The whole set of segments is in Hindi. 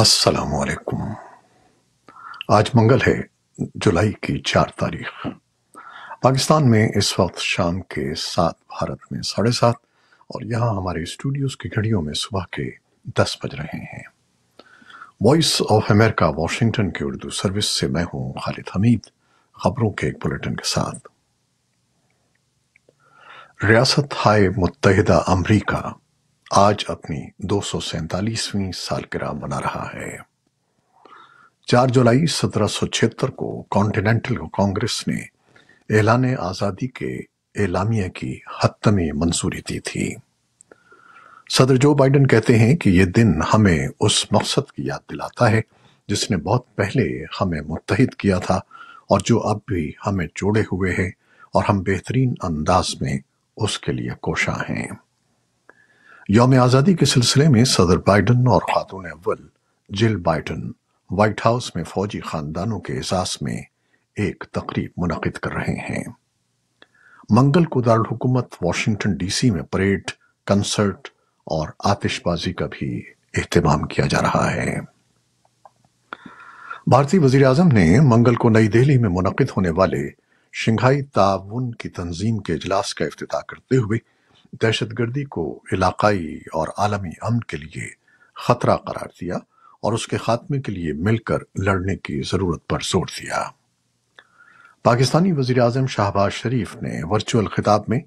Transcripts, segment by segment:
असलकुम आज मंगल है जुलाई की चार तारीख पाकिस्तान में इस वक्त शाम के सात भारत में साढ़े सात और यहाँ हमारे स्टूडियोज की घड़ियों में सुबह के दस बज रहे हैं वॉइस ऑफ अमेरिका वाशिंगटन के उर्दू सर्विस से मैं हूँ खालिद हमीद खबरों के एक बुलेटिन के साथ रियासत हाय मुतहदा अमरीका आज अपनी दो सालगिरह मना रहा है 4 जुलाई सत्रह को कॉन्टिनेंटल कांग्रेस ने ऐलान आज़ादी के एलामिया की हतमी मंजूरी दी थी सदर जो बाइडन कहते हैं कि यह दिन हमें उस मकसद की याद दिलाता है जिसने बहुत पहले हमें मुतहद किया था और जो अब भी हमें जोड़े हुए है और हम बेहतरीन अंदाज में उसके लिए कोशा हैं योम आज़ादी के सिलसिले में सदर बाइडन और खातून अव्वल जिल बाइडन व्हाइट हाउस में फौजी खानदानों के एहसास में एक तकरीब मुनद कर रहे हैं मंगल को दारकूमत वॉशिंगटन डीसी में परेड कंसर्ट और आतिशबाजी का भी एहतमाम किया जा रहा है भारतीय वजीर आजम ने मंगल को नई दिल्ली में मुनद होने वाले शंघाई ताउन की तंजीम के इजलास का अफ्ताह करते हुए दहशतगर्दी को इलाकाई और आलमी अमन के लिए खतरा करार दिया और उसके खात्मे के लिए मिलकर लड़ने की जरूरत पर जोर दिया पाकिस्तानी वजीर अजम शाहबाज शरीफ ने वर्चुअल खिताब में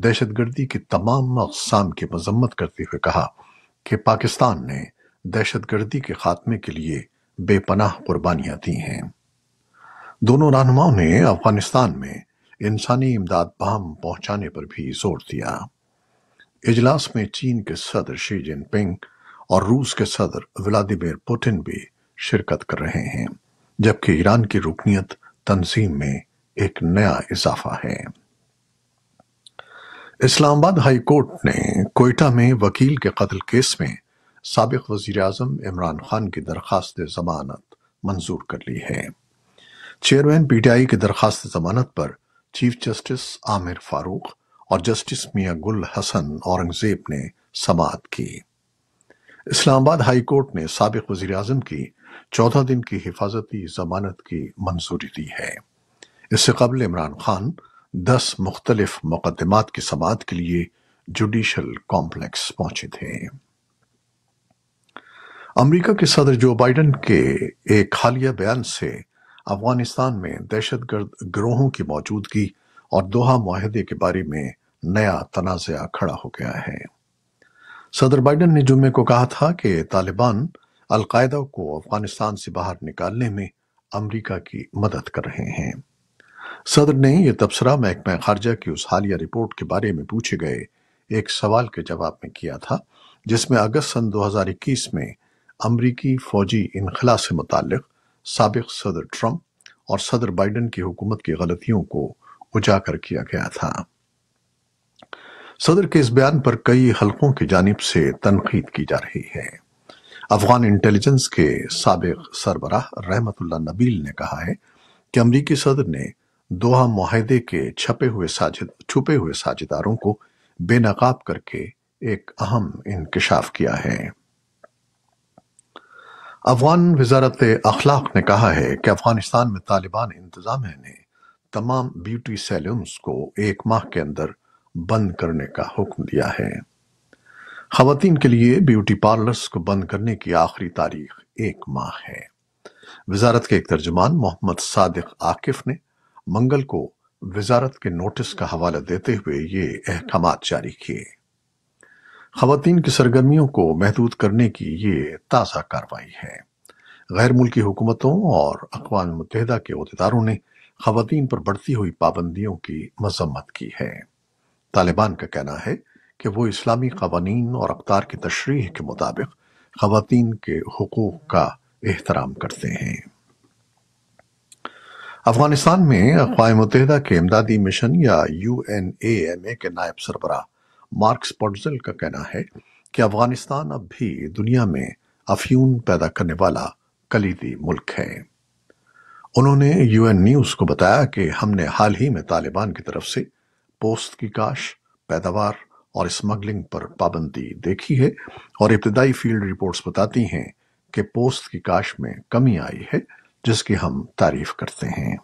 दहशतगर्दी की तमाम अकसाम की मजम्मत करते हुए कहा कि पाकिस्तान ने दहशतगर्दी के खात्मे के लिए बेपनाह कुर्बानियां दी हैं दोनों रहनुमाओं ने अफगानिस्तान में इंसानी इमदाद बहम पहुंचाने पर भी जोर दिया इजलास में चीन के सदर शी जिनपिंग और रूस के सदर व्लादिमिर पुतिन भी शिरकत कर रहे हैं जबकि ईरान की रुकनीत तंजीम में एक नया इजाफा है इस्लामाबाद हाई कोर्ट ने कोयटा में वकील के कत्ल केस में सबक वजीर अजम इमरान खान की दरखास्त जमानत मंजूर कर ली है चेयरमैन पीटीआई की दरखास्त जमानत पर चीफ जस्टिस आमिर फारूक और जस्टिस मिया गुल हसन औरंगजेब ने समात की इस्लामाबाद हाई कोर्ट ने सबक वजीर अजम की चौदह दिन की हिफाजती जमानत की मंजूरी दी है इससे कबल इमरान खान दस मुख्तलिफ मुकदमात की समात के लिए जुडिशल कॉम्प्लेक्स पहुंचे थे अमरीका के सदर जो बाइडन के एक हालिया बयान से अफगानिस्तान में दहशतगर्द गिरोहों की मौजूदगी और दोहा माहे के बारे में नया तनाज़ा खड़ा हो गया है सदर बाइडन ने जुम्मे को कहा था कि तालिबान अलकायदा को अफगानिस्तान से बाहर निकालने में अमरीका की मदद कर रहे हैं सदर ने यह तबसरा महकमा खारजा की उस हालिया रिपोर्ट के बारे में पूछे गए एक सवाल के जवाब में किया था जिसमें अगस्त सन 2021 में अमरीकी फौजी इनखला से मुतल सबक सदर ट्रंप और सदर बाइडन की हुकूमत की गलतियों को उजागर किया गया था सदर के इस बयान पर कई हलकों की जानब से तनकीद की जा रही है अफगान इंटेलिजेंस के सबक सरबराह रहमतुल्ला नबील ने कहा है कि अमरीकी सदर ने दोहा माहदे के छपे हुए साजिद छुपे हुए साझेदारों को बेनकाब करके एक अहम इंकशाफ किया है अफगान वजारत अखलाक ने कहा है कि अफगानिस्तान में तालिबान इंतजाम ने तमाम ब्यूटी सैलून्स को एक माह के अंदर बंद करने का हुक्म दिया है खातन के लिए ब्यूटी पार्लर्स को बंद करने की आखिरी तारीख एक माह है वजारत के एक तर्जमान मोहम्मद सादिक आकिफ ने मंगल को वजारत के नोटिस का हवाला देते हुए ये अहकाम जारी किए खातन की सरगर्मियों को महदूद करने की ये ताज़ा कार्रवाई है गैर मुल्की हुकूमतों और अकवा मुतहदा के अहदेदारों ने खातन पर बढ़ती हुई पाबंदियों की मजम्मत की है तालिबान का कहना है कि वो इस्लामी कवानीन और अख्तार की तशरीह के मुताबिक खातन के हकूक का एहतराम करते हैं अफगानिस्तान में अकवा मुतहदा के इमदादी मिशन या U N A M A के नायब सरबरा मार्क स्पॉटजल का कहना है कि अफगानिस्तान अब भी दुनिया में अफ्यून पैदा करने वाला कलीदी मुल्क है उन्होंने यूएन न्यूज को बताया कि हमने हाल ही में तालिबान की तरफ से पोस्त की काश पैदावार और स्मगलिंग पर पाबंदी देखी है और इब्तदाई फील्ड रिपोर्ट्स बताती हैं कि पोस्त की काश में कमी आई है जिसकी हम तारीफ करते हैं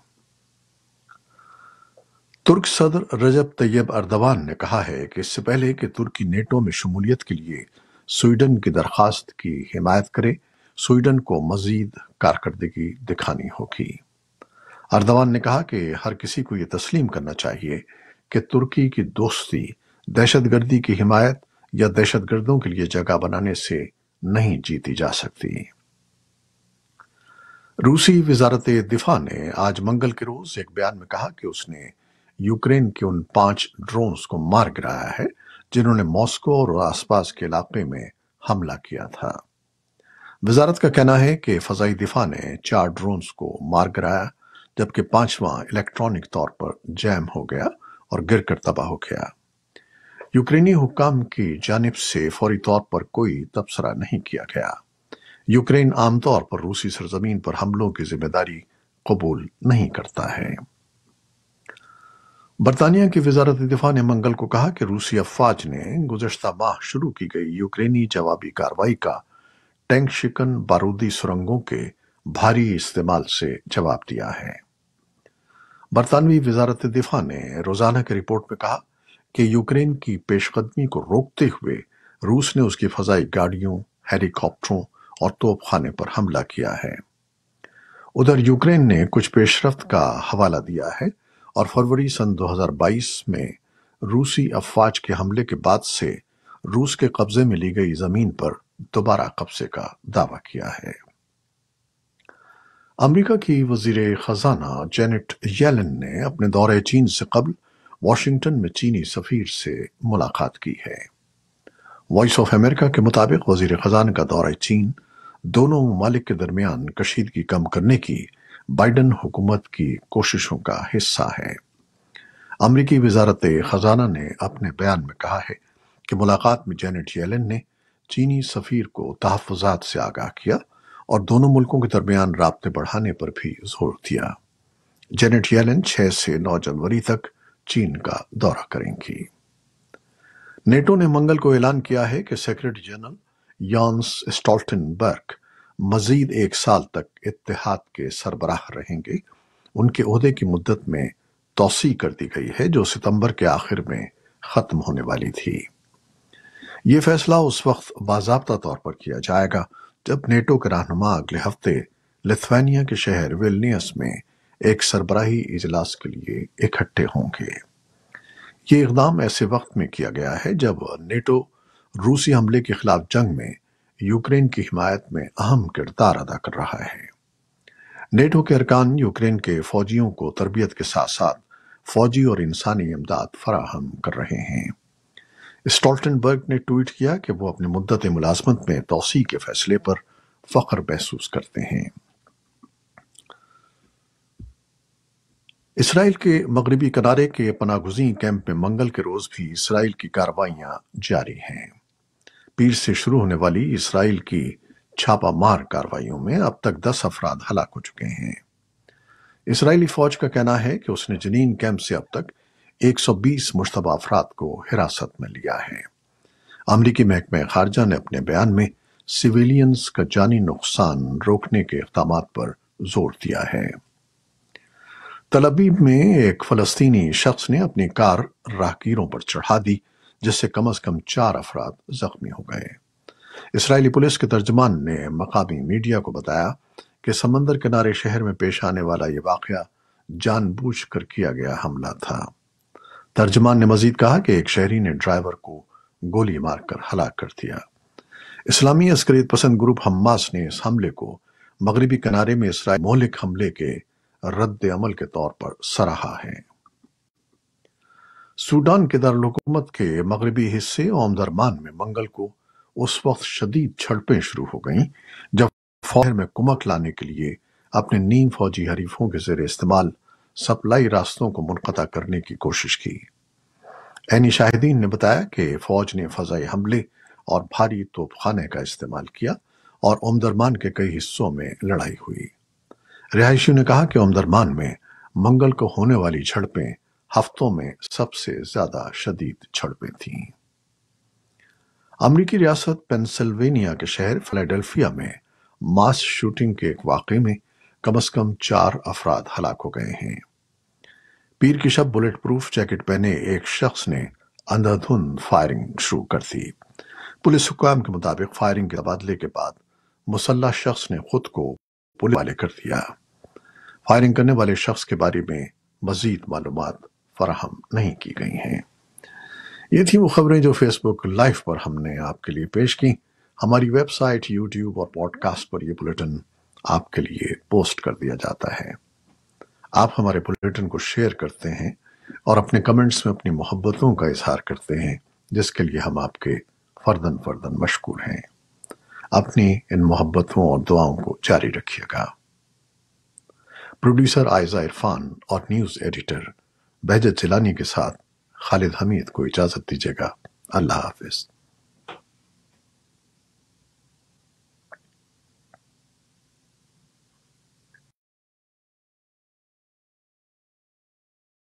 तुर्क सदर रजब तैयब अर्दवान ने कहा है कि इससे पहले कि तुर्की नेटो में शमूलियत के लिए स्वीडन की दरखास्त की हिमायत करे स्वीडन को मजीद कारकर्दगी दिखानी होगी अर्दवान ने कहा कि हर किसी को यह तस्लीम करना चाहिए कि तुर्की की दोस्ती दहशतगर्दी की हिमायत या दहशतगर्दों के लिए जगह बनाने से नहीं जीती जा सकती रूसी वजारत दिफा ने आज मंगल के रोज एक बयान में कहा कि उसने यूक्रेन के उन पांच ड्रोन्स को मार गिराया है जिन्होंने मॉस्को और आसपास के इलाके में हमला किया था वजारत का कहना है कि फजाई दिफा ने चार ड्रोन्स को मार गिराया जबकि पांचवां इलेक्ट्रॉनिक तौर पर जैम हो गया और कर तबाह हो गया यूक्रेनी हुकाम की जानब से फौरी तौर पर कोई तबसरा नहीं किया गया यूक्रेन आमतौर पर रूसी सरजमीन पर हमलों की जिम्मेदारी कबूल नहीं करता है बरतानिया की वजारत दिफा ने मंगल को कहा कि रूसी अफवाज ने गुजशत माह शुरू की गई यूक्रेनी जवाबी कार्रवाई का टैंक शिकन बारूदी सुरंगों के भारी इस्तेमाल से जवाब दिया है बरतानवी वजारत दिफा ने रोजाना की रिपोर्ट में कहा कि यूक्रेन की पेशकदमी को रोकते हुए रूस ने उसकी फजाई गाड़ियों हेलीकॉप्टरों और तोपखाने पर हमला किया है उधर यूक्रेन ने कुछ पेशरफ का हवाला दिया है और फरवरी सन 2022 में रूसी अफवाज के हमले के बाद से रूस के कब्जे में ली गई जमीन पर दोबारा कब्जे का दावा किया है अमरीका की वजीर खजाना जेनेट येलन ने अपने दौरे चीन से कबल वाशिंगटन में चीनी सफीर से मुलाकात की है वॉइस ऑफ अमेरिका के मुताबिक वजीर खजाना का दौरा चीन दोनों ममालिक के दरमियान कशीदगी कम करने की बाइडन हुकूमत की कोशिशों का हिस्सा है अमरीकी वजारत खजाना ने अपने बयान में कहा है कि मुलाकात में जेनेट येलन ने चीनी सफीर को तहफात से आगाह किया और दोनों मुल्कों के दरमियान रबते बढ़ाने पर भी जोर दिया जेनेट येलन 6 से 9 जनवरी तक चीन का दौरा करेंगी नेटो ने मंगल को ऐलान किया है कि सेक्रेटरी जनरल यॉन्स स्टॉल्टनबर्ग मजीद एक साल तक इतिहाद के सरबराह रहेंगे उनके अहदे की मुद्दत में तोसी कर दी गई है जो सितंबर के आखिर में खत्म होने वाली थी ये फैसला उस वक्त बाबा तौर पर किया जाएगा जब नेटो के रहनुमा अगले हफ्ते लिथुआनिया के शहर विलनियस में एक सरबराही इजलास के लिए इकट्ठे होंगे ये इकदाम ऐसे वक्त में किया गया है जब नेटो रूसी हमले के खिलाफ जंग में यूक्रेन की हिमायत में अहम किरदार अदा कर रहा है नेटो के अरकान यूक्रेन के फौजियों को तरबियत के साथ साथ फौजी और इंसानी इमदाद फराहम कर रहे हैं स्टॉल्टनबर्ग ने ट्वीट किया कि वो अपनी मुद्दत मुलाजमत में तोसी के फैसले पर फख्र महसूस करते हैं इसराइल के मगरबी किनारे के पनागुजी कैंप में मंगल के रोज भी इसराइल की कार्रवाइयां जारी हैं पीर से शुरू होने वाली इसराइल की छापामार कार्रवाइयों में अब तक दस अफराद हलाक हो चुके हैं इसराइली फौज का कहना है कि उसने जनीन कैंप से अब तक 120 मुशतबा अफराद को हिरासत में लिया है अमरीकी महकमे खारजा ने अपने बयान में सिविलियंस का जानी नुकसान रोकने के इकदाम पर जोर दिया है तलबीब में एक फलस्तीनी शख्स ने अपनी कार राहगीरों पर चढ़ा दी जिससे कम अज कम चार अफराद जख्मी हो गए इसराइली पुलिस के तर्जमान ने मकामी मीडिया को बताया कि समंदर किनारे शहर में पेश आने वाला यह वाक़ जानबूझ कर किया गया हमला था तर्जमान ने मजीद कहा कि एक शहरी ने ड्राइवर को गोली मारकर हलाक कर दिया इस्लामी अस्करीत पसंद ग्रुप हमास ने इस हमले को मगरबी किनारे में इसराइल मौलिक हमले के रद्द अमल के तौर पर सराहा है सूडान के दारकूमत के मगरबी हिस्से ओमदरमान में मंगल को उस वक्त शदीद झड़पें शुरू हो गईं जब फौज में कुमक लाने के लिए अपने नीम फौजी हरीफों के जेर इस्तेमाल सप्लाई रास्तों को मुनता करने की कोशिश की एनी शाहिदीन ने बताया कि फौज ने फजाई हमले और भारी तोपखाने का इस्तेमाल किया और उमदरमान के कई हिस्सों में लड़ाई हुई रिहायशियों ने कहा कि उमदरमान में मंगल को होने वाली झड़पें हफ्तों में सबसे ज्यादा शदीद झड़पें थी अमरीकी रियासत पेंसिल्वेनिया के शहर फिलाडेल्फिया में मास शूटिंग के एक वाकई में कम अज कम चार अफराद हलाक हो गए हैं पीर की शब बुलेट प्रूफ जैकेट पहने एक शख्स ने अंधाधुंध फायरिंग शुरू कर दी पुलिस हुकाम के मुताबिक फायरिंग के तबादले के बाद मुसल्ला शख्स ने खुद को पुलिस वाले कर दिया फायरिंग करने वाले शख्स के बारे में मजीद मालूम फराहम नहीं की गई हैं ये थी वो खबरें जो फेसबुक लाइव पर हमने आपके लिए पेश की हमारी वेबसाइट यूट्यूब और पॉडकास्ट पर यह बुलेटिन आपके लिए पोस्ट कर दिया जाता है आप हमारे बुलेटिन को शेयर करते हैं और अपने कमेंट्स में अपनी मोहब्बतों का इजहार करते हैं जिसके लिए हम आपके फर्दन फर्दन मशहूर हैं अपनी इन मोहब्बतों और दुआओं को जारी रखिएगा प्रोड्यूसर आयजा इरफान और न्यूज एडिटर बहजत जिलानी के साथ खालिद हमीद को इजाजत दीजिएगा अल्लाह हाफिज़